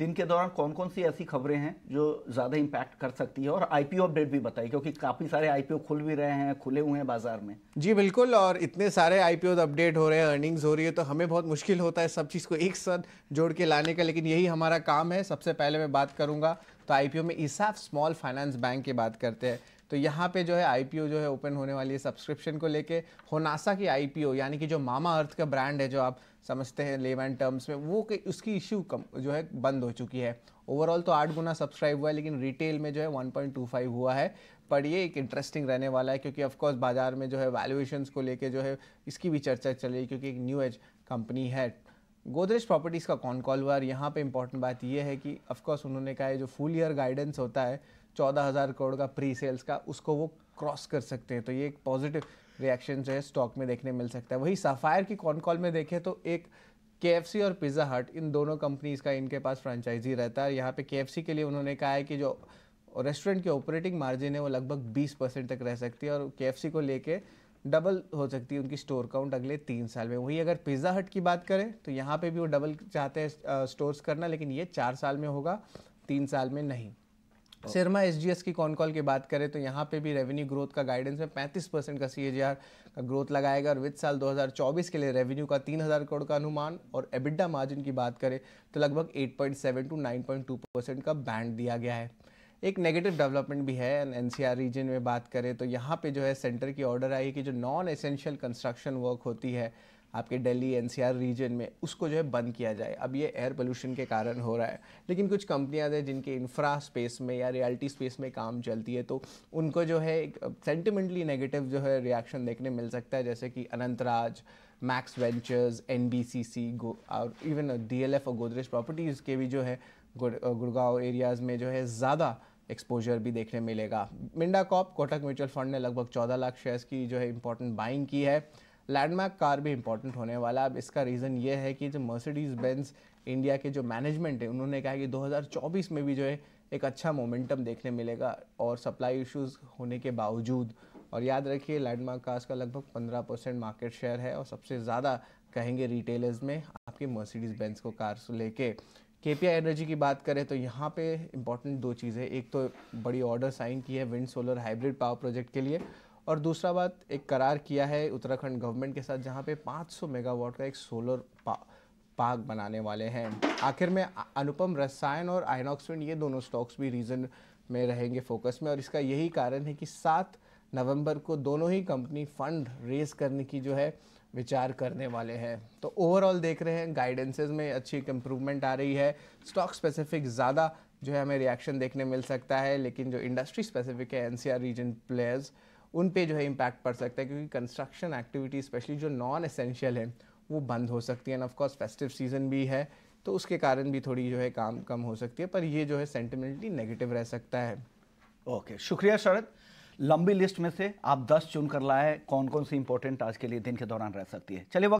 दिन के दौरान कौन कौन सी ऐसी खबरें हैं जो ज़्यादा इम्पैक्ट कर सकती है और आईपीओ अपडेट भी बताइए क्योंकि काफ़ी सारे आईपीओ खुल भी रहे हैं खुले हुए हैं बाजार में जी बिल्कुल और इतने सारे आईपीओ अपडेट हो रहे हैं अर्निंग्स हो रही है तो हमें बहुत मुश्किल होता है सब चीज़ को एक साथ जोड़ के लाने का लेकिन यही हमारा काम है सबसे पहले मैं बात करूँगा तो आईपीओ में ईसाफ स्मॉल फाइनेंस बैंक की बात करते हैं तो यहाँ पे जो है आई जो है ओपन होने वाली है सब्सक्रिप्शन को लेके होनासा की आई यानी कि जो मामा अर्थ का ब्रांड है जो आप समझते हैं लेवन टर्म्स में वो के उसकी इश्यू कम जो है बंद हो चुकी है ओवरऑल तो आठ गुना सब्सक्राइब हुआ है लेकिन रिटेल में जो है 1.25 हुआ है पर ये एक इंटरेस्टिंग रहने वाला है क्योंकि ऑफकोर्स बाजार में जो है वैल्यूएशंस को लेके जो है इसकी भी चर्चा चल रही है क्योंकि एक न्यू एज कंपनी है गोदरेज प्रॉपर्टीज़ का कौन कॉल हुआ और यहाँ पे इंपॉर्टेंट बात यह है कि ऑफकोर्स उन्होंने कहा है जो फुल ईयर गाइडेंस होता है चौदह हज़ार करोड़ का प्री सेल्स का उसको वो क्रॉस कर सकते हैं तो ये एक पॉजिटिव रिएक्शन जो है स्टॉक में देखने मिल सकता है वही सफ़ायर की कॉन कॉल में देखें तो एक के और पिज़्ज़ा हट इन दोनों कंपनीज़ का इनके पास फ्रेंचाइजी रहता है यहाँ पे के के लिए उन्होंने कहा है कि जो रेस्टोरेंट के ऑपरेटिंग मार्जिन है वो लगभग 20 परसेंट तक रह सकती है और के को लेके डबल हो सकती है उनकी स्टोर काउंट अगले तीन साल में वही अगर पिज़्ज़ा हट की बात करें तो यहाँ पे भी वो डबल चाहते हैं स्टोर्स करना लेकिन ये चार साल में होगा तीन साल में नहीं सिरमा एस की कॉन कॉल की बात करें तो यहाँ पे भी रेवेन्यू ग्रोथ का गाइडेंस में 35 परसेंट का सी का ग्रोथ लगाएगा और वित्त साल 2024 के लिए रेवेन्यू का 3000 करोड़ का अनुमान और एबिडा मार्जिन की बात करें तो लगभग 8.7 टू 9.2 परसेंट का बैंड दिया गया है एक नेगेटिव डेवलपमेंट भी है एन रीजन में बात करें तो यहाँ पे जो है सेंटर की ऑर्डर आई कि जो नॉन एसेंशियल कंस्ट्रक्शन वर्क होती है आपके दिल्ली एनसीआर रीजन में उसको जो है बंद किया जाए अब ये एयर पोल्यूशन के कारण हो रहा है लेकिन कुछ कंपनियां हैं जिनके इंफ्रा स्पेस में या रियलिटी स्पेस में काम चलती है तो उनको जो है एक सेंटिमेंटली नेगेटिव जो है रिएक्शन देखने मिल सकता है जैसे कि Anantraj Max Ventures N B C C और इवन डी एल एफ और गोदरेज प्रॉपर्टीज़ के भी जो है गुड़गांव एरियाज़ में जो है ज़्यादा एक्सपोजर भी देखने मिलेगा Minda corp Kotak mutual fund ने लगभग 14 लाख शेयर्स की जो है इंपॉर्टेंट बाइंग की है लैंडमार्क कार भी इंपॉर्टेंट होने वाला है अब इसका रीज़न ये है कि जो मर्सिडीज़ बेंस इंडिया के जो मैनेजमेंट है उन्होंने कहा कि 2024 में भी जो है एक अच्छा मोमेंटम देखने मिलेगा और सप्लाई इश्यूज़ होने के बावजूद और याद रखिए लैंडमार्क कार्स का लगभग 15 परसेंट मार्केट शेयर है और सबसे ज़्यादा कहेंगे रिटेलर्स में आपके मर्सिडीज़ बेंस को कार्स लेके के पी आई एनर्जी की बात करें तो यहाँ पे इंपॉर्टेंट दो चीज़ें एक तो बड़ी ऑर्डर साइन की है wind solar hybrid power project के लिए और दूसरा बात एक करार किया है उत्तराखंड गवर्नमेंट के साथ जहाँ पे 500 मेगावाट का एक सोलर पा, पार्क बनाने वाले हैं आखिर में अनुपम रसायन और आइनॉक्सविन ये दोनों स्टॉक्स भी रीजन में रहेंगे फोकस में और इसका यही कारण है कि सात नवंबर को दोनों ही कंपनी फंड रेज करने की जो है विचार करने वाले हैं तो ओवरऑल देख रहे हैं गाइडेंसेज में अच्छी एक इम्प्रूवमेंट आ रही है स्टॉक स्पेसिफिक ज़्यादा जो है हमें रिएक्शन देखने मिल सकता है लेकिन जो इंडस्ट्री स्पेसिफिक है एनसीआर रीजन प्लेयर्स उन पे जो है इम्पैक्ट पड़ सकता है क्योंकि कंस्ट्रक्शन एक्टिविटी स्पेशली जो नॉन एसेंशियल है वो बंद हो सकती है एंड ऑफकोर्स फेस्टिव सीजन भी है तो उसके कारण भी थोड़ी जो है काम कम हो सकती है पर ये जो है सेंटिमेंटली नेगेटिव रह सकता है ओके okay, शुक्रिया शरद लंबी लिस्ट में से आप 10 चुनकर लाए कौन कौन सी इंपॉर्टेंट आज के लिए दिन के दौरान रह सकती है चलिए